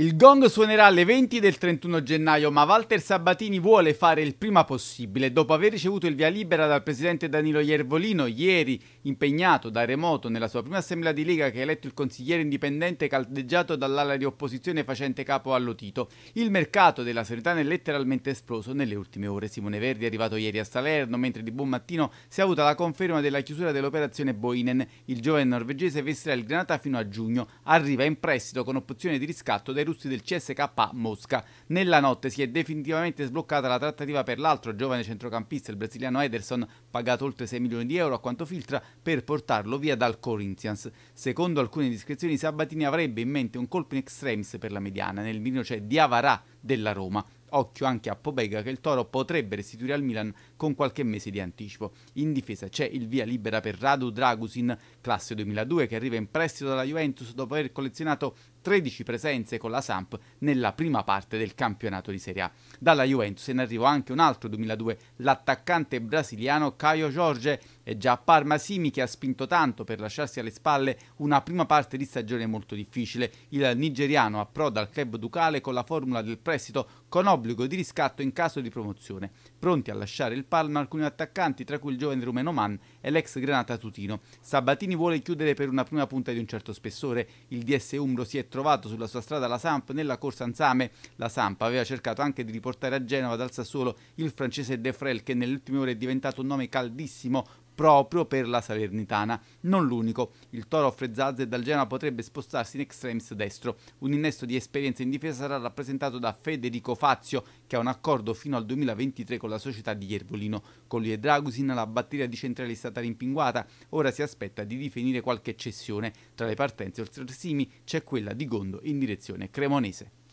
Il gong suonerà alle 20 del 31 gennaio, ma Walter Sabatini vuole fare il prima possibile. Dopo aver ricevuto il via libera dal presidente Danilo Iervolino, ieri impegnato da remoto nella sua prima assemblea di Lega che ha eletto il consigliere indipendente caldeggiato dall'ala di opposizione facente capo allo Tito, il mercato della sanità è letteralmente esploso nelle ultime ore. Simone Verdi è arrivato ieri a Salerno, mentre di buon mattino si è avuta la conferma della chiusura dell'operazione Boinen. Il giovane norvegese vestirà il Granata fino a giugno, arriva in prestito con opzione di riscatto dai russi del CSK a Mosca. Nella notte si è definitivamente sbloccata la trattativa per l'altro giovane centrocampista, il brasiliano Ederson, pagato oltre 6 milioni di euro a quanto filtra per portarlo via dal Corinthians. Secondo alcune indiscrezioni, Sabatini avrebbe in mente un colpo in extremis per la mediana. Nel mirino c'è Diavarà della Roma. Occhio anche a Pobega che il Toro potrebbe restituire al Milan con qualche mese di anticipo. In difesa c'è il via libera per Radu Dragusin, classe 2002, che arriva in prestito dalla Juventus dopo aver collezionato 13 presenze con la Samp nella prima parte del campionato di Serie A. Dalla Juventus in arrivo anche un altro 2002, l'attaccante brasiliano Caio Jorge, è già a Parma Simi che ha spinto tanto per lasciarsi alle spalle una prima parte di stagione molto difficile. Il nigeriano approda al club ducale con la formula del prestito con obbligo di riscatto in caso di promozione. Pronti a lasciare il Palma alcuni attaccanti, tra cui il giovane rumeno Man e l'ex Granata Tutino. Sabatini vuole chiudere per una prima punta di un certo spessore. Il DS Umbro si è trovato trovato sulla sua strada la Samp nella corsa Anzame. La Samp aveva cercato anche di riportare a Genova dal Sassuolo il francese De Frel che nelle ultime ore è diventato un nome caldissimo proprio per la Salernitana. Non l'unico, il Toro offre Frezzazze dal Genoa potrebbe spostarsi in extremis destro. Un innesto di esperienza in difesa sarà rappresentato da Federico Fazio, che ha un accordo fino al 2023 con la società di Iervolino. Con lui e Dragusin la batteria di centrale è stata rimpinguata, ora si aspetta di rifinire qualche cessione. Tra le partenze oltre Simi c'è quella di Gondo in direzione cremonese.